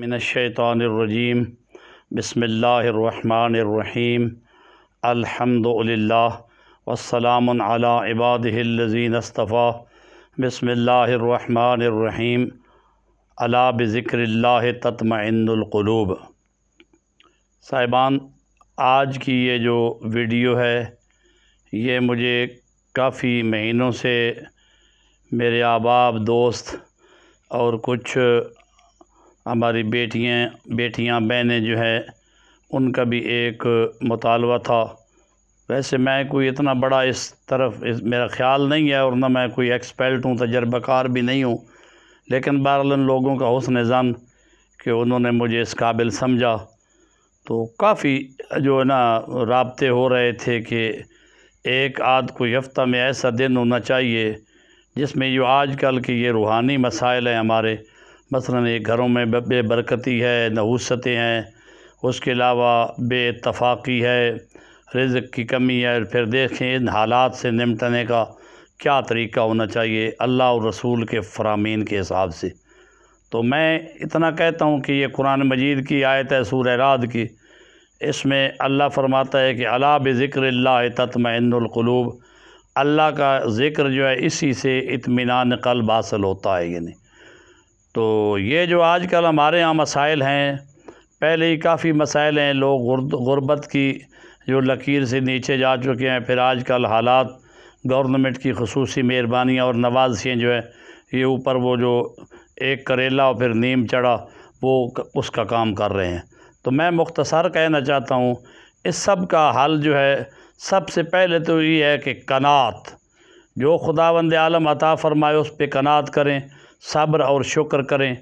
من الشیطان الرجیم بسم اللہ الرحمن الرحیم الحمد للہ والسلام علی عباده الظین استفا بسم اللہ الرحمن الرحیم علا بذکر اللہ تطمئن القلوب صاحبان آج کی یہ جو ویڈیو ہے یہ مجھے کافی مہینوں سے میرے احباب دوست اور کچھ ہماری بیٹیاں بیٹیاں بہنیں جو ہے ان کا بھی ایک مطالبہ تھا ویسے میں کوئی اتنا بڑا اس طرف اس میرا خیال نہیں ہے اور نہ میں کوئی ایکسپرٹ ہوں تجربہ کار بھی نہیں ہوں لیکن ان لوگوں کا حسن زن کہ انہوں نے مجھے اس قابل سمجھا تو کافی جو ہے نا رابطے ہو رہے تھے کہ ایک آدھ کوئی ہفتہ میں ایسا دن ہونا چاہیے جس میں جو آج کل کے یہ روحانی مسائل ہیں ہمارے مثلا یہ گھروں میں بے برکتی ہے نحوستیں ہیں اس کے علاوہ بے اتفاقی ہے رزق کی کمی ہے پھر دیکھیں ان حالات سے نمٹنے کا کیا طریقہ ہونا چاہیے اللہ اور رسول کے فرامین کے حساب سے تو میں اتنا کہتا ہوں کہ یہ قرآن مجید کی آیت ہے سورہ راد کی اس میں اللہ فرماتا ہے کہ اللہ بذکر اللہ تطمئن القلوب اللہ کا ذکر جو ہے اسی سے اطمینان قلب حاصل ہوتا ہے یعنی تو یہ جو آج کل ہمارے یہاں مسائل ہیں پہلے ہی کافی مسائل ہیں لوگ غربت کی جو لکیر سے نیچے جا چکے ہیں پھر آج کل حالات گورنمنٹ کی خصوصی مہربانی اور نوازشیں جو ہے یہ اوپر وہ جو ایک کریلا اور پھر نیم چڑھا وہ اس کا کام کر رہے ہیں تو میں مختصر کہنا چاہتا ہوں اس سب کا حل جو ہے سب سے پہلے تو یہ ہے کہ کنات جو خدا عالم عطا فرمائے اس پہ کنات کریں صبر اور شکر کریں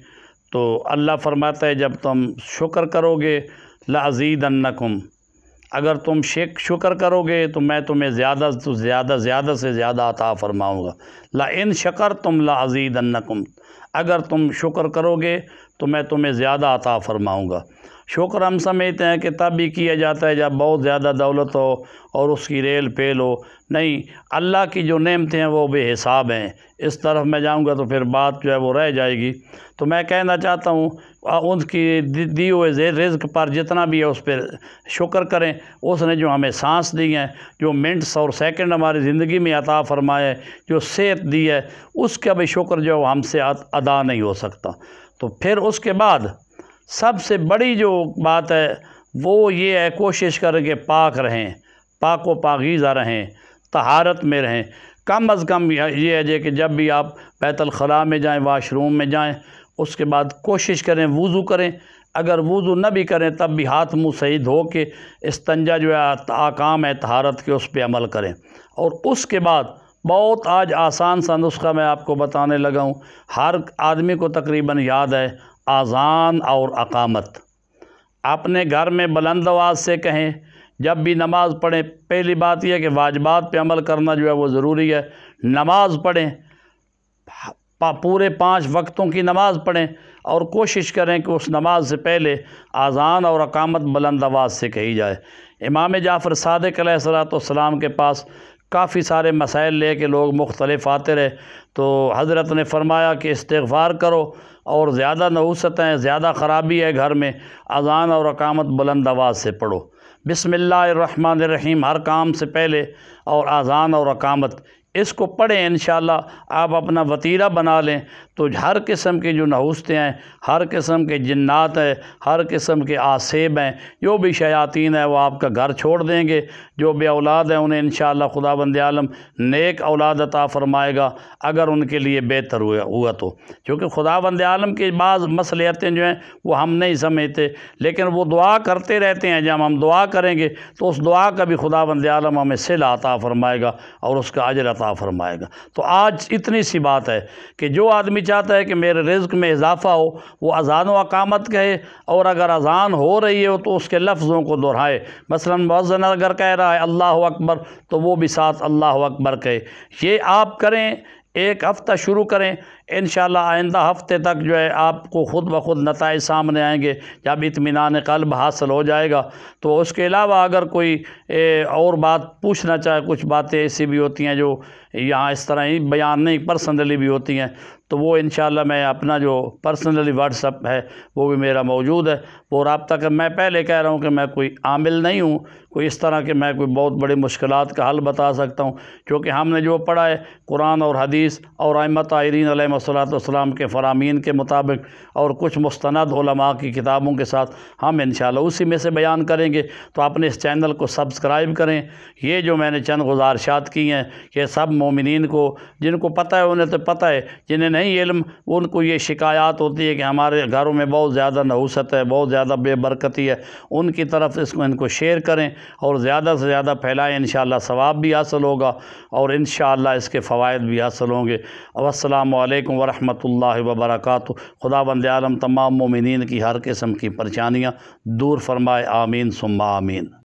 تو اللہ فرماتا ہے جب تم شکر کرو گے لذیذ انکم اگر تم شک شکر کرو گے تو میں تمہیں زیادہ زیادہ زیادہ سے زیادہ عطا فرماؤں گا لا ان شکر تم لا عزید اگر تم شکر کرو گے تو میں تمہیں زیادہ عطا فرماؤں گا شکر ہم سمجھتے ہیں کہ تب بھی کیا جاتا ہے جب بہت زیادہ دولت ہو اور اس کی ریل پیل ہو نہیں اللہ کی جو نعمتیں ہیں وہ بے حساب ہیں اس طرف میں جاؤں گا تو پھر بات جو ہے وہ رہ جائے گی تو میں کہنا چاہتا ہوں ان کی دی ہوئے زیر رزق پر جتنا بھی ہے اس پہ شکر کریں اس نے جو ہمیں سانس دی ہیں جو منٹس اور سیکنڈ ہماری زندگی میں عطا فرمائے جو صحت دی ہے اس کا بھی شکر جو ہم سے ادا نہیں ہو سکتا تو پھر اس کے بعد سب سے بڑی جو بات ہے وہ یہ ہے کوشش کریں کہ پاک رہیں پاک و پاکیزہ رہیں طہارت میں رہیں کم از کم یہ ہے جی کہ جب بھی آپ بیت الخلاء میں جائیں واش روم میں جائیں اس کے بعد کوشش کریں وضو کریں اگر وضو نہ بھی کریں تب بھی ہاتھ منہ صحیح دھو کے استنجا جو ہے آکام ہے طہارت کے اس پہ عمل کریں اور اس کے بعد بہت آج آسان سا نسخہ میں آپ کو بتانے لگا ہوں ہر آدمی کو تقریباً یاد ہے اذان اور اقامت اپنے گھر میں بلند آواز سے کہیں جب بھی نماز پڑھیں پہلی بات یہ ہے کہ واجبات پہ عمل کرنا جو ہے وہ ضروری ہے نماز پڑھیں پورے پانچ وقتوں کی نماز پڑھیں اور کوشش کریں کہ اس نماز سے پہلے آزان اور اقامت بلند آواز سے کہی جائے امام جعفر صادق علیہ السلام کے پاس کافی سارے مسائل لے کے لوگ مختلف آتے رہے تو حضرت نے فرمایا کہ استغفار کرو اور زیادہ ہیں زیادہ خرابی ہے گھر میں اذان اور اقامت بلند آواز سے پڑھو بسم اللہ الرحمن الرحیم ہر کام سے پہلے اور اذان اور اقامت اس کو پڑھیں انشاءاللہ آپ اپنا وطیرہ بنا لیں تو ہر قسم کے جو نحوستیں ہیں ہر قسم کے جنات ہیں ہر قسم کے آسیب ہیں جو بھی شیاطین ہیں وہ آپ کا گھر چھوڑ دیں گے جو بھی اولاد ہیں انہیں انشاءاللہ خدا بند عالم نیک اولاد عطا فرمائے گا اگر ان کے لیے بہتر ہوا ہوا تو کیونکہ خدا بند عالم کے بعض مصلیتیں جو ہیں وہ ہم نہیں سمجھتے لیکن وہ دعا کرتے رہتے ہیں جب ہم دعا کریں گے تو اس دعا کا بھی خدا بند عالم ہمیں صلا عطا فرمائے گا اور اس کا عجل عطا فرمائے گا تو آج اتنی سی بات ہے کہ جو آدمی چاہتا ہے کہ میرے رزق میں اضافہ ہو وہ اذان و اقامت کہے اور اگر اذان ہو رہی ہو تو اس کے لفظوں کو دہرائے مثلا موزن اگر کہہ رہا ہے اللہ اکبر تو وہ بھی ساتھ اللہ اکبر کہے یہ آپ کریں ایک ہفتہ شروع کریں انشاءاللہ آئندہ ہفتے تک جو ہے آپ کو خود بخود نتائج سامنے آئیں گے جب اطمینان قلب حاصل ہو جائے گا تو اس کے علاوہ اگر کوئی اور بات پوچھنا چاہے کچھ باتیں ایسی بھی ہوتی ہیں جو یہاں اس طرح ہی بیان نہیں پرسنلی بھی ہوتی ہیں تو وہ انشاءاللہ میں اپنا جو پرسنلی واٹس اپ ہے وہ بھی میرا موجود ہے وہ رابطہ کر میں پہلے کہہ رہا ہوں کہ میں کوئی عامل نہیں ہوں کوئی اس طرح کہ میں کوئی بہت بڑی مشکلات کا حل بتا سکتا ہوں کیونکہ ہم نے جو پڑھا ہے قرآن اور حدیث اور احمد آئرین علیہ و صلاۃ کے فرامین کے مطابق اور کچھ مستند علماء کی کتابوں کے ساتھ ہم انشاءاللہ اسی میں سے بیان کریں گے تو اپنے اس چینل کو سبسکرائب کریں یہ جو میں نے چند گزارشات کی ہیں یہ سب مومنین کو جن کو پتہ ہے انہیں تو پتہ ہے جنہیں نہیں علم ان کو یہ شکایات ہوتی ہے کہ ہمارے گھروں میں بہت زیادہ نحوست ہے بہت زیادہ بے برکتی ہے ان کی طرف اس کو ان کو شیئر کریں اور زیادہ سے زیادہ پھیلائیں انشاءاللہ ثواب بھی حاصل ہوگا اور انشاءاللہ اس کے فوائد بھی حاصل ہوں گے السلام علیکم علیکم ورحمۃ اللہ وبرکاتہ خدا بند عالم تمام مومنین کی ہر قسم کی پریشانیاں دور فرمائے آمین ثم آمین